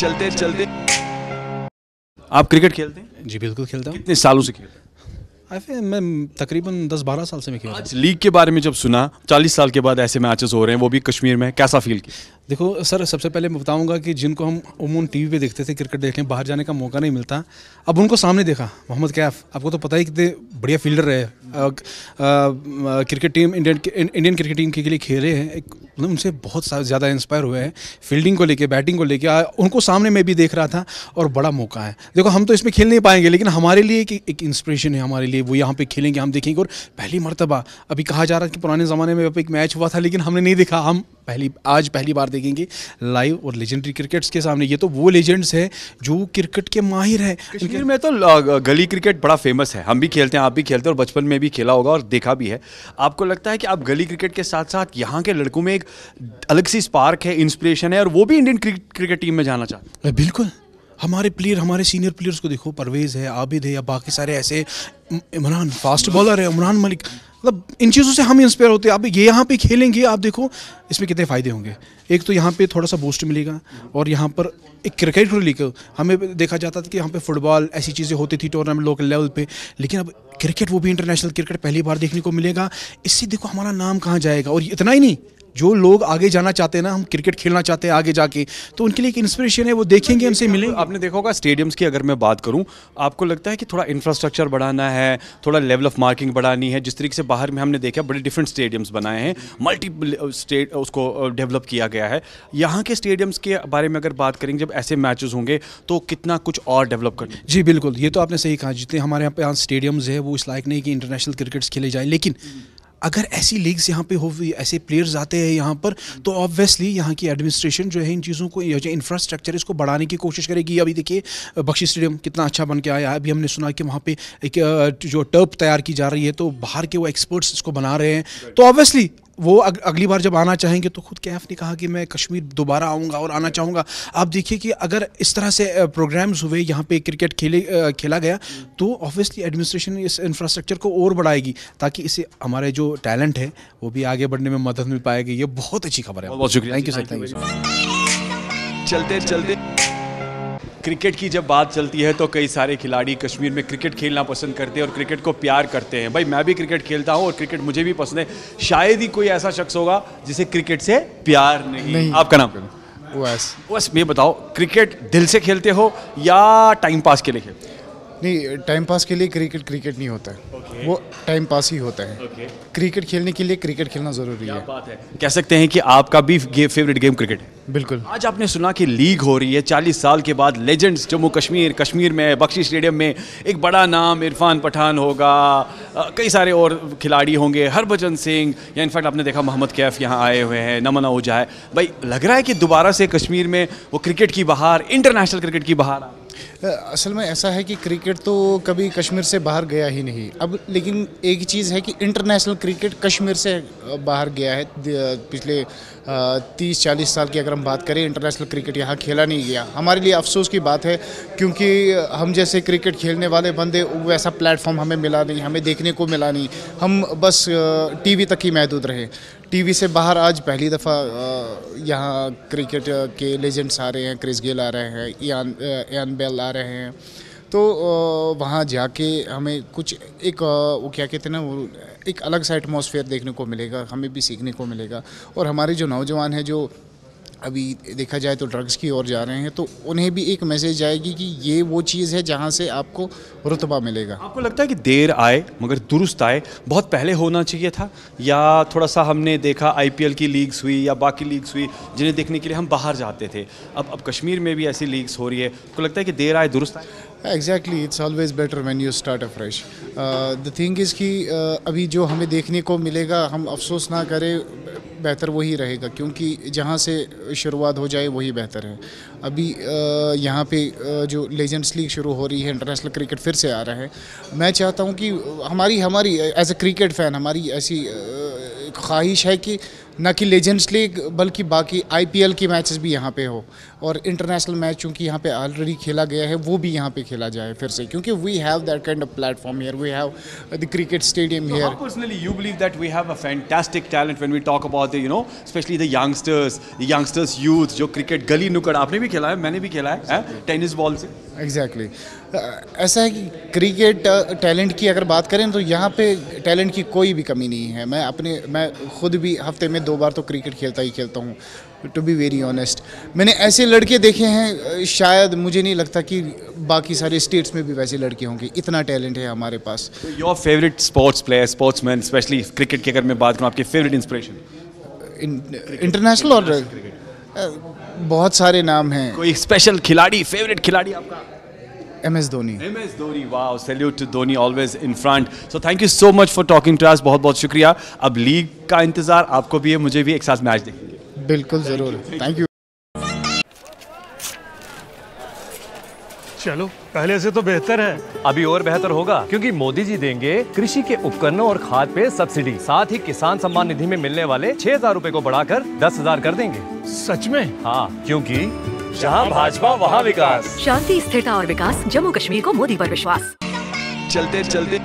चलते चलते आप क्रिकेट खेलते हैं जी बिल्कुल खेलता हूँ कितने सालों से खेलते आई फिर मैं तकरीबन 10-12 साल से मैं खेल आज लीग के बारे में जब सुना 40 साल के बाद ऐसे मैचेस हो रहे हैं वो भी कश्मीर में कैसा फील किया देखो सर सबसे पहले मैं बताऊंगा कि जिनको हम उमून टीवी पे देखते थे क्रिकेट देखने बाहर जाने का मौका नहीं मिलता अब उनको सामने देखा मोहम्मद कैफ आपको तो पता ही कितने बढ़िया फील्डर रहे cricket team Indian Indian cricket team के लिए खेले हैं एक मतलब उनसे बहुत ज़्यादा इंस्पायर हुए हैं फील्डिंग को लेके बैटिंग को लेके उनको सामने में भी देख रहा था और बड़ा मौका है देखो हम तो इसमें खेल नहीं पाएंगे लेकिन हमारे लिए एक, एक इंस्पिरेशन है हमारे लिए वो यहाँ पे खेलेंगे हम देखेंगे और पहली मरतबा अभी कहा जा रहा है कि पुराने ज़माने में एक मैच हुआ था लेकिन हमने नहीं देखा हम पहली आज पहली बार देखेंगे लाइव और लेजेंडरी क्रिकेट्स के सामने ये तो वो लेजेंड्स हैं जो क्रिकेट के माहिर हैं कश्मीर में तो गली क्रिकेट बड़ा फेमस है हम भी खेलते हैं आप भी खेलते हैं और बचपन में भी खेला होगा और देखा भी है आपको लगता है कि आप गली क्रिकेट के साथ साथ यहाँ के लड़कों में एक अलग सी स्पार्क है इंस्पिरेशन है और वो भी इंडियन क्रिकेट टीम में जाना चाहते हैं बिल्कुल हमारे प्लेयर हमारे सीनियर प्लेयर्स को देखो परवेज़ है आबिद है या बाकी सारे ऐसे इमरान फास्ट बॉलर है इमरान मलिक मतलब इन चीज़ों से हम इंस्पायर होते हैं आप ये यहाँ पे खेलेंगे आप देखो इसमें कितने फ़ायदे होंगे एक तो यहाँ पे थोड़ा सा बूस्ट मिलेगा और यहाँ पर एक क्रिकेट को लेकर हमें देखा जाता था कि यहाँ पे फुटबॉल ऐसी चीज़ें होती थी टूर्नामेंट लोकल लेवल पे लेकिन अब क्रिकेट वो भी इंटरनेशनल क्रिकेट पहली बार देखने को मिलेगा इससे देखो हमारा नाम कहाँ जाएगा और इतना ही नहीं जो लोग आगे जाना चाहते हैं ना हम क्रिकेट खेलना चाहते हैं आगे जाके तो उनके लिए एक इंस्पिरेशन है वो देखेंगे उनसे मिलेंगे आपने देखा होगा स्टेडियम्स की अगर मैं बात करूँ आपको लगता है कि थोड़ा इंफ्रास्ट्रक्चर बढ़ाना है थोड़ा लेवल ऑफ मार्किंग बढ़ानी है जिस तरीके से बाहर में हमने देखा बड़े डिफरेंट स्टेडियम्स बनाए हैं मल्टी स्टेट उसको डेवलप किया गया है यहाँ के स्टेडियम्स के बारे में अगर बात करेंगे जब ऐसे मैच होंगे तो कितना कुछ और डेवलप कर जी बिल्कुल ये तो आपने सही कहा जितने हमारे यहाँ पे यहाँ स्टेडियम्स है वो इस लायक नहीं कि इंटरनेशनल क्रिकेट्स खेले जाएँ लेकिन अगर ऐसी लीग्स यहाँ पे हो ऐसे प्लेयर्स आते हैं यहाँ पर तो ऑब्वियसली यहाँ की एडमिनिस्ट्रेशन जो है इन चीज़ों को जो इंफ्रास्ट्रक्चर इसको बढ़ाने की कोशिश करेगी अभी देखिए बख्शी स्टेडियम कितना अच्छा बन के आया है अभी हमने सुना कि वहाँ पे एक जो टर्प तैयार की जा रही है तो बाहर के वो एक्सपर्ट्स इसको बना रहे हैं तो ऑब्वियसली वो अग, अगली बार जब आना चाहेंगे तो खुद कैफ ने कहा कि मैं कश्मीर दोबारा आऊँगा और आना चाहूँगा आप देखिए कि अगर इस तरह से प्रोग्राम्स हुए यहाँ पे क्रिकेट खेले खेला गया तो ऑब्वियसली एडमिनिस्ट्रेशन इस इंफ्रास्ट्रक्चर को और बढ़ाएगी ताकि इसे हमारे जो टैलेंट है वो भी आगे बढ़ने में मदद मिल पाएगी ये बहुत अच्छी खबर है बहुत शुक्रिया thank you sir thank you चलते चलते क्रिकेट की जब बात चलती है तो कई सारे खिलाड़ी कश्मीर में क्रिकेट खेलना पसंद करते हैं और क्रिकेट को प्यार करते हैं भाई मैं भी क्रिकेट खेलता हूँ और क्रिकेट मुझे भी पसंद है शायद ही कोई ऐसा शख्स होगा जिसे क्रिकेट से प्यार नहीं, नहीं। आपका नाम बस बस ये बताओ क्रिकेट दिल से खेलते हो या टाइम पास के लिए खेलते नहीं टाइम पास के लिए क्रिकेट क्रिकेट नहीं होता है okay. वो टाइम पास ही होता है okay. क्रिकेट खेलने के लिए क्रिकेट खेलना ज़रूरी है बात है कह सकते हैं कि आपका भी गे, फेवरेट गेम क्रिकेट है बिल्कुल आज आपने सुना कि लीग हो रही है चालीस साल के बाद लेजेंड्स जम्मू कश्मीर कश्मीर में बख्शी स्टेडियम में एक बड़ा नाम इरफान पठान होगा कई सारे और खिलाड़ी होंगे हरभजन सिंह या इनफैक्ट आपने देखा मोहम्मद कैफ यहाँ आए हुए हैं नमन ओझा है भाई लग रहा है कि दोबारा से कश्मीर में वो क्रिकेट की बहार इंटरनेशनल क्रिकेट की बहार असल में ऐसा है कि क्रिकेट तो कभी कश्मीर से बाहर गया ही नहीं अब लेकिन एक ही चीज़ है कि इंटरनेशनल क्रिकेट कश्मीर से बाहर गया है पिछले तीस चालीस साल की अगर हम बात करें इंटरनेशनल क्रिकेट यहाँ खेला नहीं गया हमारे लिए अफसोस की बात है क्योंकि हम जैसे क्रिकेट खेलने वाले बंदे वैसा प्लेटफॉर्म हमें मिला नहीं हमें देखने को मिला नहीं हम बस टी तक ही महदूद रहे टीवी से बाहर आज पहली दफ़ा यहाँ क्रिकेट के लेजेंड्स आ रहे हैं क्रिस गेल आ रहे हैं एन बेल आ रहे हैं तो वहाँ जाके हमें कुछ एक वो क्या कहते हैं ना वो एक अलग सा एटमोसफेयर देखने को मिलेगा हमें भी सीखने को मिलेगा और हमारे जो नौजवान हैं जो अभी देखा जाए तो ड्रग्स की ओर जा रहे हैं तो उन्हें भी एक मैसेज जाएगी कि ये वो चीज़ है जहाँ से आपको रुतबा मिलेगा आपको लगता है कि देर आए मगर दुरुस्त आए बहुत पहले होना चाहिए था या थोड़ा सा हमने देखा आईपीएल की लीग्स हुई या बाकी लीग्स हुई जिन्हें देखने के लिए हम बाहर जाते थे अब अब कश्मीर में भी ऐसी लीग्स हो रही है आपको लगता है कि देर आए दुरुस्त exactly it's always better when you start a fresh the thing is कि uh, अभी जो हमें देखने को मिलेगा हम अफसोस ना करें बेहतर वही रहेगा क्योंकि जहाँ से शुरुआत हो जाए वही बेहतर है अभी यहाँ पे जो लेजेंड्स लीग शुरू हो रही है इंटरनेशनल क्रिकेट फिर से आ रहा है मैं चाहता हूँ कि हमारी हमारी एज ए क्रिकेट फ़ैन हमारी ऐसी ख्वाहिश है कि ना कि लेजेंड्स लीग बल्कि बाकी आईपीएल की मैचेस भी यहाँ पे हो और इंटरनेशनल मैच चूँकि यहाँ पे ऑलरेडी खेला गया है वो भी यहाँ पे खेला जाए फिर से क्योंकि we have that kind of platform here we have the cricket stadium here personally you believe that we have a fantastic talent when we talk about the you know specially the youngsters youngsters youth जो cricket गली नुकड़ आपने भी खेला है मैंने भी खेला है टेनिस बॉल से एग्जैक्टली exactly. ऐसा है कि क्रिकेट टैलेंट की अगर बात करें तो यहाँ पे टैलेंट की कोई भी कमी नहीं है मैं अपने मैं खुद भी हफ्ते में दो बार तो क्रिकेट खेलता ही खेलता हूँ टू बी वेरी ऑनेस्ट मैंने ऐसे लड़के देखे हैं शायद मुझे नहीं लगता कि बाकी सारे स्टेट्स में भी वैसे लड़के होंगे इतना टैलेंट है हमारे पास your favourite sports player sportsman specially cricket की अगर मैं बात करूँ आपकी फेवरेट इंस्परेशन इंटरनेशनल और बहुत सारे नाम हैं कोई स्पेशल खिलाड़ी फेवरेट खिलाड़ी आपका MS Dhoni. MS Dhoni wow, salute to Dhoni always in front so thank you so much for talking to us, बहुत बहुत शुक्रिया अब लीग का इंतज़ार आपको भी है मुझे भी एक साथ मैच देखेंगे बिल्कुल ज़रूर थैंक यू चलो पहले से तो बेहतर है अभी और बेहतर होगा क्योंकि मोदी जी देंगे कृषि के उपकरणों और खाद पे सब्सिडी साथ ही किसान सम्मान निधि में मिलने वाले छह हजार रूपए को बढ़ाकर दस हजार कर देंगे सच में हाँ क्योंकि जहाँ भाजपा वहाँ विकास शांति स्थिरता और विकास जम्मू कश्मीर को मोदी पर विश्वास चलते चलते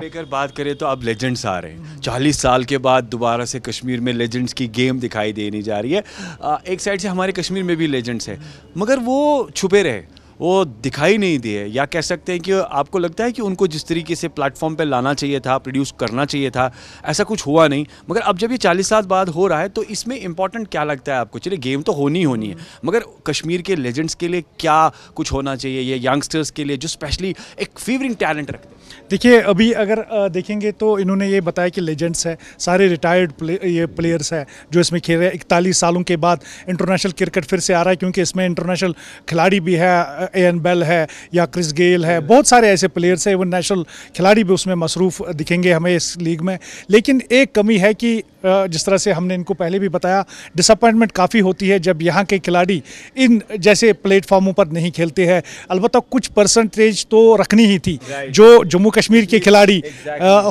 लेकर बात करें तो अब लेजेंड्स आ रहे हैं चालीस साल के बाद दोबारा से कश्मीर में लेजेंड्स की गेम दिखाई देनी जा रही है एक साइड से हमारे कश्मीर में भी लेजेंड्स हैं मगर वो छुपे रहे वो दिखाई नहीं दिए या कह सकते हैं कि आपको लगता है कि उनको जिस तरीके से प्लेटफॉर्म पर लाना चाहिए था प्रोड्यूस करना चाहिए था ऐसा कुछ हुआ नहीं मगर अब जब ये चालीस साल बाद हो रहा है तो इसमें इंपॉर्टेंट क्या लगता है आपको चलिए गेम तो होनी होनी है हम्म। मगर कश्मीर के लेजेंड्स के लिए क्या कुछ होना चाहिए ये यंगस्टर्स के लिए जो स्पेशली एक फीवरिंग टैलेंट रखते हैं देखिए अभी अगर देखेंगे तो इन्होंने ये बताया कि लेजेंड्स है सारे रिटायर्ड प्ले, ये प्लेयर्स हैं जो इसमें खेल रहे हैं इकतालीस सालों के बाद इंटरनेशनल क्रिकेट फिर से आ रहा है क्योंकि इसमें इंटरनेशनल खिलाड़ी भी है एन बेल है या क्रिस गेल है बहुत सारे ऐसे प्लेयर्स हैं इवन नेशनल खिलाड़ी भी उसमें मसरूफ़ दिखेंगे हमें इस लीग में लेकिन एक कमी है कि जिस तरह से हमने इनको पहले भी बताया डिसअपॉइंटमेंट काफ़ी होती है जब यहाँ के खिलाड़ी इन जैसे प्लेटफॉर्मों पर नहीं खेलते हैं अलबत् कुछ परसेंटेज तो रखनी ही थी जो जम्मू कश्मीर के खिलाड़ी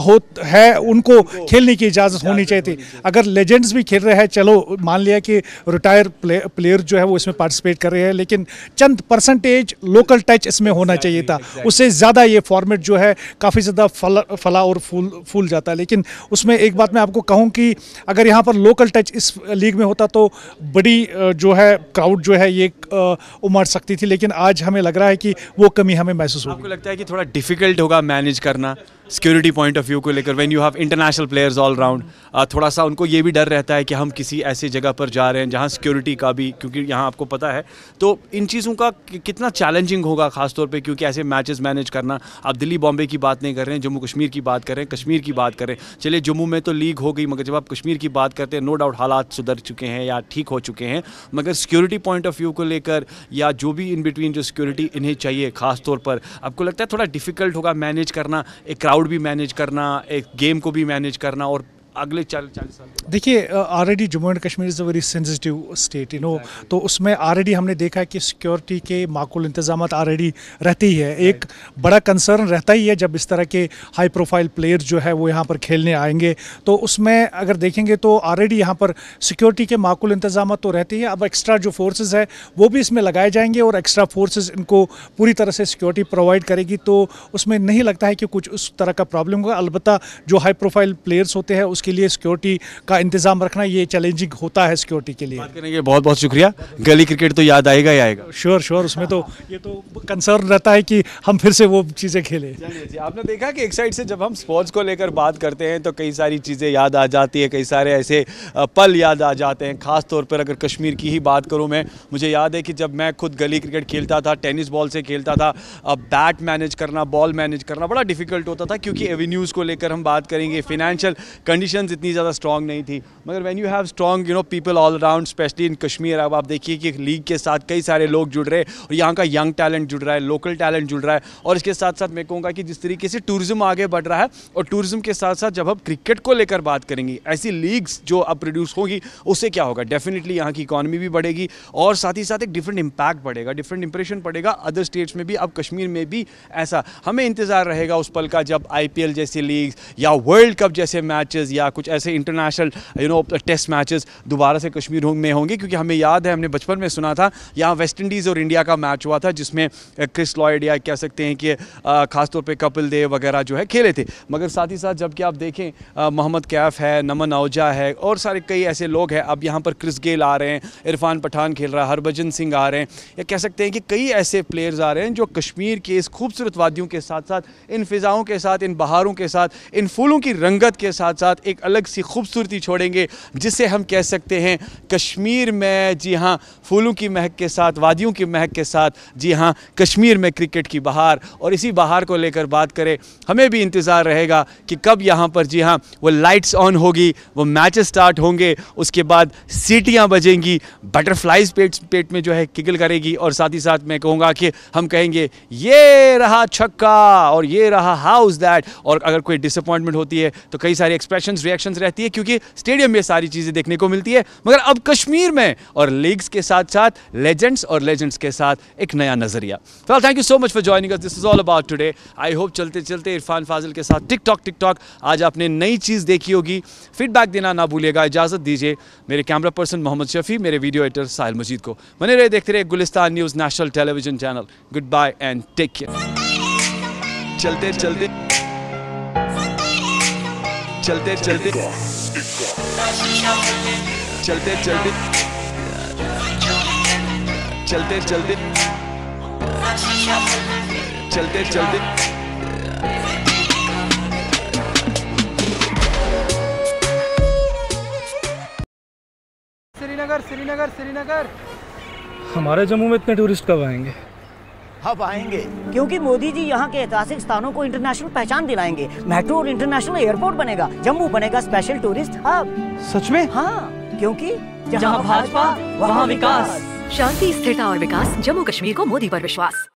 हो है उनको खेलने की इजाज़त होनी चाहिए थी अगर लेजेंड्स भी खेल रहे हैं चलो मान लिया कि रिटायर प्लेयर जो है वो इसमें पार्टिसिपेट कर रहे हैं लेकिन चंद परसेंटेज टच लोकल टच इसमें होना चाहिए था उससे ज़्यादा ये फॉर्मेट जो है काफ़ी ज़्यादा फल फला और फूल फूल जाता है लेकिन उसमें एक बात मैं आपको कहूँ कि अगर यहाँ पर लोकल टच इस लीग में होता तो बड़ी जो है क्राउड जो है ये उमड़ सकती थी लेकिन आज हमें लग रहा है कि वो कमी हमें महसूस होगी आपको लगता है कि थोड़ा डिफिकल्ट होगा मैनेज करना सिक्योरिटी पॉइंट ऑफ व्यू को लेकर when you have international players all round थोड़ा सा उनको ये भी डर रहता है कि हम किसी ऐसी जगह पर जा रहे हैं जहाँ सिक्योरिटी का भी क्योंकि यहाँ आपको पता है तो इन चीज़ों का कितना चैलेंजिंग होगा खासतौर पर क्योंकि ऐसे मैचेस मैनेज करना आप दिल्ली बॉम्बे की बात नहीं कर रहे हैं जम्मू कश्मीर की बात करें कश्मीर की बात करें चलिए जम्मू में तो लीग हो गई मगर जब आप कश्मीर की बात करते हैं नो डाउट हालात सुधर चुके हैं या ठीक हो चुके हैं मगर सिक्योरिटी पॉइंट ऑफ व्यू को लेकर या जो भी इन बिटवीन जो सिक्योरिटी इन्हें चाहिए खासतौर पर आपको लगता है थोड़ा डिफिकल्ट होगा मैनेज करना एक क्राउड क्राउड भी मैनेज करना एक गेम को भी मैनेज करना और अगले चालीस साल देखिए already Jammu and Kashmir is a very sensitive state you know तो उसमें ऑलरेडी हमने देखा है कि सिक्योरिटी के माकूल इंतजाम ऑलरेडी रहती है एक बड़ा कंसर्न रहता ही है जब इस तरह के हाई प्रोफाइल प्लेयर जो है वो यहाँ पर खेलने आएंगे तो उसमें अगर देखेंगे तो ऑलरेडी यहाँ पर सिक्योरिटी के माकूल इंतजाम तो रहती है अब एक्स्ट्रा जो फोर्सेज है वो भी इसमें लगाए जाएंगे और एक्स्ट्रा फोर्सेज इनको पूरी तरह से सिक्योरिटी प्रोवाइड करेगी तो उसमें नहीं लगता है कि कुछ उस तरह का प्रॉब्लम होगा अलबत्त जो हाई प्रोफाइल प्लेयर्स होते हैं उसके उसके लिए सिक्योरिटी का इंतजाम रखना ये चैलेंजिंग होता है सिक्योरिटी के लिए बात बहुत बहुत शुक्रिया गली क्रिकेट तो याद आएगा ही आएगा श्योर श्योर उसमें तो ये तो कंसर्न रहता है कि हम फिर से वो चीज़ें खेलें आपने देखा कि एक साइड से जब हम स्पोर्ट्स को लेकर बात करते हैं तो कई सारी चीज़ें याद आ जाती है कई सारे ऐसे पल याद आ जाते हैं खास तौर पर अगर कश्मीर की ही बात करूँ मैं मुझे याद है कि जब मैं खुद गली क्रिकेट खेलता था टेनिस बॉल से खेलता था अब बैट मैनेज करना बॉल मैनेज करना बड़ा डिफिकल्ट होता था क्योंकि एवेन्यूज़ को लेकर हम बात करेंगे फिनेंशियल कंडीशन पोजीशंस इतनी ज़्यादा स्ट्रॉन्ग नहीं थी मगर when you have strong you know people all around specially in Kashmir अब आप देखिए कि लीग के साथ कई सारे लोग जुड़ रहे और यहाँ का यंग टैलेंट जुड़ रहा है लोकल टैलेंट जुड़ रहा है और इसके साथ साथ मैं कहूँगा कि जिस तरीके से टूरिज्म आगे बढ़ रहा है और टूरिज्म के साथ साथ जब हम क्रिकेट को लेकर बात करेंगे ऐसी लीग्स जो अब प्रोड्यूस होगी उससे क्या होगा डेफिनेटली यहाँ की इकॉनमी भी बढ़ेगी और साथ ही साथ एक डिफरेंट इम्पैक्ट पड़ेगा डिफरेंट इंप्रेशन पड़ेगा अदर स्टेट्स में भी अब कश्मीर में भी ऐसा हमें इंतज़ार रहेगा उस पल का जब आई जैसी लीग या वर्ल्ड कप जैसे मैचेस या या कुछ ऐसे international you know test matches दोबारा से कश्मीर में होंगे क्योंकि हमें याद है हमने बचपन में सुना था यहाँ वेस्ट इंडीज़ और इंडिया का मैच हुआ था जिसमें क्रिस लॉयड या कह सकते हैं कि खासतौर पर कपिल देव वगैरह जो है खेले थे मगर साथ ही साथ जबकि आप देखें मोहम्मद कैफ है नमन अवजा है और सारे कई ऐसे लोग हैं अब यहाँ पर क्रिस गेल आ रहे हैं इरफान पठान खेल रहा है हरभजन सिंह आ रहे हैं या कह सकते हैं कि कई ऐसे प्लेयर्स आ रहे हैं जो कश्मीर के इस खूबसूरत वादियों के साथ साथ इन फिज़ाओं के साथ इन बहारों के साथ इन फूलों की रंगत के साथ साथ एक अलग सी खूबसूरती छोड़ेंगे जिसे हम कह सकते हैं कश्मीर में जी हाँ फूलों की महक के साथ वादियों की महक के साथ जी हाँ कश्मीर में क्रिकेट की बहार और इसी बहार को लेकर बात करें हमें भी इंतज़ार रहेगा कि कब यहाँ पर जी हाँ वो लाइट्स ऑन होगी वो मैच स्टार्ट होंगे उसके बाद सीटियाँ बजेंगी बटरफ्लाइज पेट पेट में जो है किगल करेगी और साथ ही साथ मैं कहूँगा कि हम कहेंगे ये रहा छक्का और ये रहा हाउ इज दैट और अगर कोई डिसअपॉइंटमेंट होती है तो कई सारे एक्सप्रेशन फैंस रिएक्शन रहती है क्योंकि स्टेडियम में सारी चीज़ें देखने को मिलती है मगर अब कश्मीर में और लीग्स के साथ साथ लेजेंड्स और लेजेंड्स के साथ एक नया नज़रिया फिलहाल thank you so much for joining this is all about today I hope चलते चलते इरफान फाजिल के साथ टिकटॉक टिकटॉक आज आपने नई चीज़ देखी होगी फीडबैक देना ना भूलिएगा इजाज़त दीजिए मेरे कैमरा पर्सन मोहम्मद शफी मेरे वीडियो एडिटर साहिल मजीद को बने रहे देखते रहे Gulistan news national television channel goodbye and take care चलते चलते चलते चलते चलते चलते चलते चलते चलते चलते चलते श्रीनगर श्रीनगर श्रीनगर हमारे जम्मू में इतने टूरिस्ट कब आएंगे अब आएंगे क्योंकि मोदी जी यहाँ के ऐतिहासिक स्थानों को इंटरनेशनल पहचान दिलाएंगे मेट्रो और इंटरनेशनल एयरपोर्ट बनेगा जम्मू बनेगा स्पेशल टूरिस्ट हब सच में हाँ क्योंकि जहाँ भाजपा वहाँ विकास शांति स्थिरता और विकास जम्मू कश्मीर को मोदी पर विश्वास